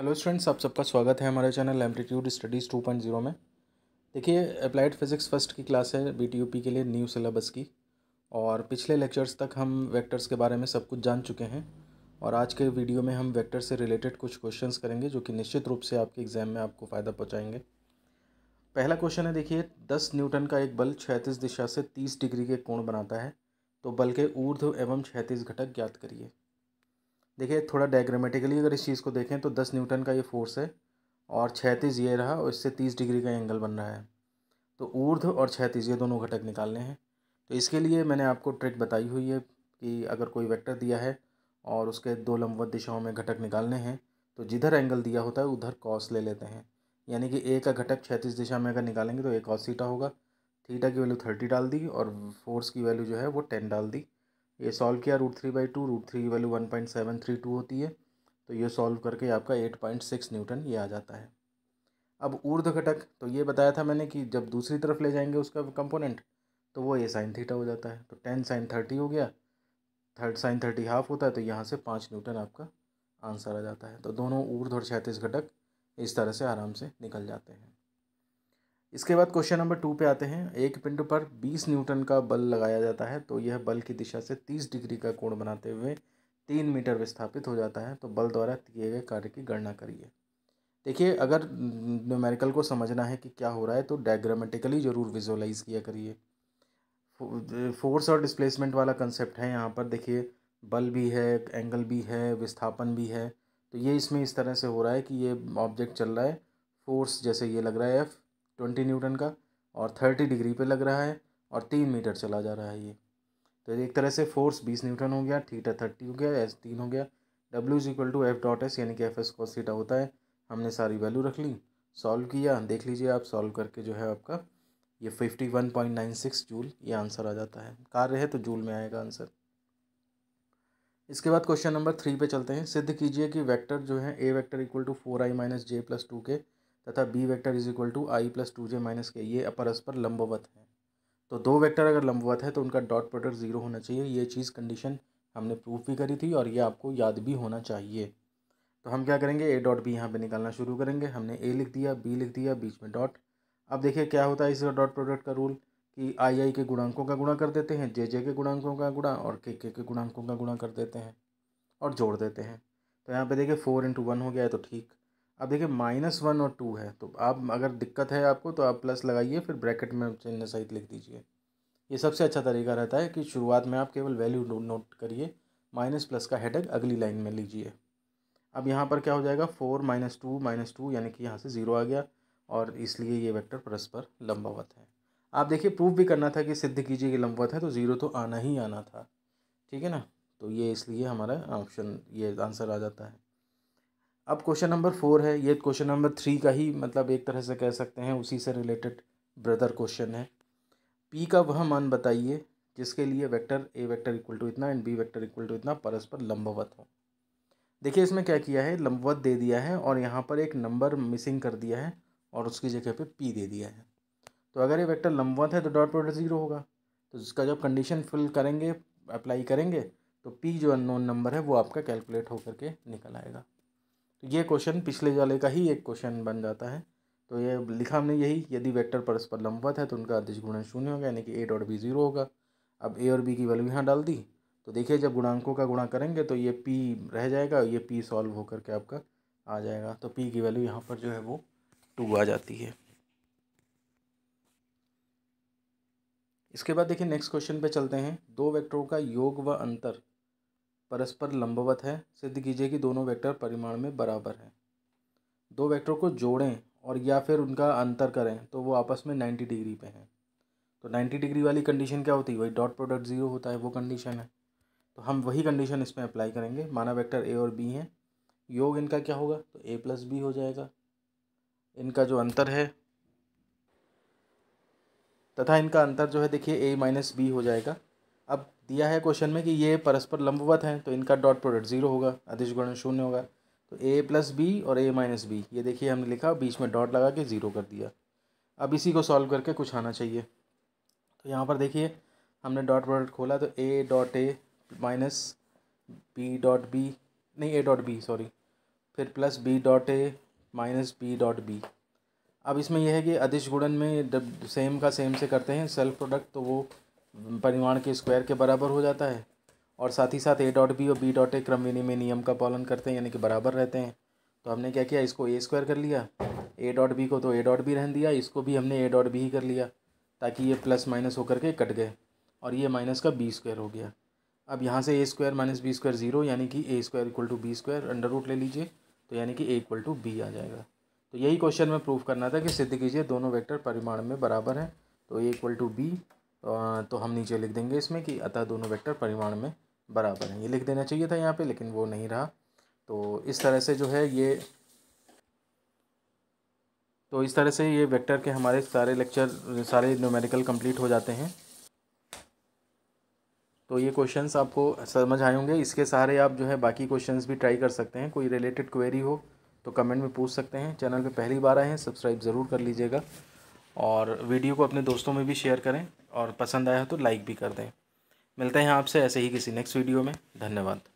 hello students आप सबका स्वागत है हमारे channel Amplitude Studies two point zero में देखिए अप्लाइड फिज़िक्स फर्स्ट की क्लास है बी के लिए न्यू सिलेबस की और पिछले लेक्चर्स तक हम वेक्टर्स के बारे में सब कुछ जान चुके हैं और आज के वीडियो में हम वेक्टर से रिलेटेड कुछ क्वेश्चन करेंगे जो कि निश्चित रूप से आपके एग्ज़ाम में आपको फ़ायदा पहुँचाएंगे पहला क्वेश्चन है देखिए दस न्यूटन का एक बल छैतीस दिशा से तीस डिग्री के कोण बनाता है तो बल के ऊर्ध एवं छैतीस घटक ज्ञात करिए देखिए थोड़ा डायग्रामेटिकली अगर इस चीज़ को देखें तो दस न्यूटन का ये फोर्स है और छैतीस ये रहा और इससे तीस डिग्री का एंगल बन रहा है तो ऊर्ध और छैतीस ये दोनों घटक निकालने हैं तो इसके लिए मैंने आपको ट्रिक बताई हुई है कि अगर कोई वेक्टर दिया है और उसके दो लंबवत दिशाओं में घटक निकालने हैं तो जिधर एंगल दिया होता है उधर कॉस ले लेते हैं यानी कि ए का घटक छैतीस दिशा में अगर निकालेंगे तो ए कॉस थीटा होगा थीटा की वैल्यू थर्टी डाल दी और फोर्स की वैल्यू जो है वो टेन डाल दी ये सॉल्व किया root three by two root three value one point seven three two होती है तो ये सॉल्व करके आपका एट पॉइंट सिक्स न्यूटन ये आ जाता है अब ऊर्ध घटक तो ये बताया था मैंने कि जब दूसरी तरफ ले जाएंगे उसका कंपोनेंट तो वो ये साइन थीटा हो जाता है तो टेन साइन थर्टी हो गया थर्ड साइन थर्टी हाफ होता है तो यहाँ से पाँच न्यूटन आपका आंसर आ जाता है तो दोनों ऊर्ध और क्षैतिज घटक इस तरह से आराम से निकल जाते हैं इसके बाद क्वेश्चन नंबर टू पे आते हैं एक पिंड पर 20 न्यूटन का बल लगाया जाता है तो यह बल की दिशा से 30 डिग्री का कोण बनाते हुए तीन मीटर विस्थापित हो जाता है तो बल द्वारा किए गए कार्य की गणना करिए देखिए अगर न्यूमेरिकल को समझना है कि क्या हो रहा है तो डायग्रामेटिकली ज़रूर विजुअलाइज किया करिए फोर्स और डिस्प्लेसमेंट वाला कंसेप्ट है यहाँ पर देखिए बल भी है एंगल भी है विस्थापन भी है तो ये इसमें इस तरह से हो रहा है कि ये ऑब्जेक्ट चल रहा है फोर्स जैसे ये लग रहा है एफ़ ट्वेंटी न्यूटन का और थर्टी डिग्री पे लग रहा है और तीन मीटर चला जा रहा है ये तो एक तरह से फोर्स बीस न्यूटन हो गया थीटा थर्टी हो गया एस तीन हो गया W is equal to F dot S यानी कि एफ एस कॉस थीटा होता है हमने सारी वैल्यू रख ली सॉल्व किया देख लीजिए आप सॉल्व करके जो है आपका ये fifty one point nine six joule ये आंसर आ जाता है कार्य है तो जूल में आएगा आंसर इसके बाद क्वेश्चन नंबर थ्री पे चलते हैं सिद्ध कीजिए कि वेक्टर जो है A vector equal to four I minus J plus two K तथा B vector is equal to I plus two J minus K ये परस्पर लंबवत है तो दो वेक्टर अगर लंबवत है तो उनका डॉट प्रोडक्ट ज़ीरो होना चाहिए ये चीज़ कंडीशन हमने प्रूफ भी करी थी और ये आपको याद भी होना चाहिए तो हम क्या करेंगे ए डॉट बी यहाँ पर निकालना शुरू करेंगे हमने ए लिख दिया बी लिख दिया बीच में डॉट अब देखिए क्या होता है इसका डॉट प्रोडक्ट का रूल कि आई आई के गुणांकों का गुणा कर देते हैं जे जे के गुणांकों का गुणा और के के के गुणांकों का गुणा कर देते हैं और जोड़ देते हैं तो यहाँ पे देखिए फोर इंटू वन हो गया है तो ठीक अब देखिए माइनस वन और टू है तो आप अगर दिक्कत है आपको तो आप प्लस लगाइए फिर ब्रैकेट में चिन्ह सहित लिख दीजिए ये सबसे अच्छा तरीका रहता है कि शुरुआत में आप केवल वैल्यू नोट करिए माइनस प्लस का हेडक अगली लाइन में लीजिए अब यहाँ पर क्या हो जाएगा four minus two minus two यानी कि यहाँ से ज़ीरो आ गया और इसलिए ये वेक्टर परस्पर लंबावत है आप देखिए प्रूफ भी करना था कि सिद्ध कीजिए कि लंबावत है तो ज़ीरो तो आना ही आना था ठीक है ना तो ये इसलिए हमारा ऑप्शन ये आंसर आ जाता है अब क्वेश्चन नंबर फोर है ये क्वेश्चन नंबर थ्री का ही मतलब एक तरह से कह सकते हैं उसी से रिलेटेड ब्रदर क्वेश्चन है पी का वह मान बताइए जिसके लिए vector A vector equal to इतना and B vector equal to इतना परस्पर लंबवत हो देखिए इसमें क्या किया है लंबवत दे दिया है और यहाँ पर एक नंबर मिसिंग कर दिया है और उसकी जगह पे पी दे दिया है तो अगर ये वेक्टर लंबवत है तो डॉट प्रोडक्ट जीरो होगा तो इसका जब कंडीशन फिल करेंगे अप्लाई करेंगे तो पी जो अननोन नंबर है वो आपका कैलकुलेट होकर के निकल आएगा ये क्वेश्चन पिछले वाले का ही एक क्वेश्चन बन जाता है तो ये लिखा हमने यही यदि वेक्टर परस्पर लंबवत है तो उनका अदिश गुणन शून्य होगा यानी कि ए डॉट बी जीरो होगा अब ए और बी की वैल्यू यहाँ डाल दी तो देखिए जब गुणांकों का गुणा करेंगे तो ये पी रह जाएगा ये पी सॉल्व होकर के आपका आ जाएगा तो पी की वैल्यू यहाँ पर जो है वो टू आ जाती है इसके बाद देखिए नेक्स्ट क्वेश्चन पे चलते हैं दो वेक्टरों का योग व अंतर परस्पर लंबवत है सिद्ध कीजिए कि दोनों वेक्टर परिमाण में बराबर हैं दो वेक्टर को जोड़ें और या फिर उनका अंतर करें तो वो आपस में नाइन्टी डिग्री पे हैं तो नाइन्टी डिग्री वाली कंडीशन क्या होती है वही डॉट प्रोडक्ट ज़ीरो होता है वो कंडीशन है तो हम वही कंडीशन इसमें अप्लाई करेंगे माना वेक्टर ए और बी हैं योग इनका क्या होगा तो ए प्लस बी हो जाएगा इनका जो अंतर है तथा इनका अंतर जो है देखिए ए माइनस बी हो जाएगा अब दिया है क्वेश्चन में कि ये परस्पर लंबवत हैं तो इनका डॉट प्रोडक्ट जीरो होगा अधिश गुणन शून्य होगा तो ए प्लस बी और ए माइनस बी ये देखिए हमने लिखा बीच में डॉट लगा के ज़ीरो कर दिया अब इसी को सॉल्व करके कुछ आना चाहिए तो यहाँ पर देखिए हमने डॉट प्रोडक्ट खोला तो A dot A minus B dot B नहीं ए डॉट बी सॉरी फिर plus B dot A minus B dot B अब इसमें यह है कि अधिश गुणन में सेम का सेम से करते हैं सेल्फ प्रोडक्ट तो वो परिमाण के स्क्वायर के बराबर हो जाता है और साथ ही साथ ए डॉट बी और बी डॉट ए क्रम विनिमय नियम का पालन करते हैं यानी कि बराबर रहते हैं तो हमने क्या किया इसको ए स्क्वायर कर लिया ए डॉट बी को तो ए डॉट बी रहन दिया इसको भी हमने ए डॉट बी ही कर लिया ताकि ये प्लस माइनस होकर के कट गए और ये माइनस का बी स्क्वायर हो गया अब यहाँ से A square minus B square zero यानी कि A square equal to B square under root ले लीजिए तो यानी कि ए इक्वल टू बी आ जाएगा तो यही क्वेश्चन में प्रूफ करना था कि सिद्ध कीजिए दोनों वेक्टर परिमाण में बराबर हैं तो ए इक्वल टू बी तो हम नीचे लिख देंगे इसमें कि अतः दोनों वेक्टर परिमाण में बराबर हैं ये लिख देना चाहिए था यहाँ पे लेकिन वो नहीं रहा तो इस तरह से जो है ये तो इस तरह से ये वेक्टर के हमारे सारे लेक्चर सारे न्यूमेरिकल कंप्लीट हो जाते हैं तो ये क्वेश्चंस आपको समझ आए होंगे इसके सहारे आप जो है बाकी क्वेश्चंस भी ट्राई कर सकते हैं कोई रिलेटेड क्वेरी हो तो कमेंट में पूछ सकते हैं चैनल पे पहली बार आए हैं सब्सक्राइब ज़रूर कर लीजिएगा और वीडियो को अपने दोस्तों में भी शेयर करें और पसंद आया हो तो लाइक भी कर दें मिलते हैं आपसे ऐसे ही किसी नेक्स्ट वीडियो में धन्यवाद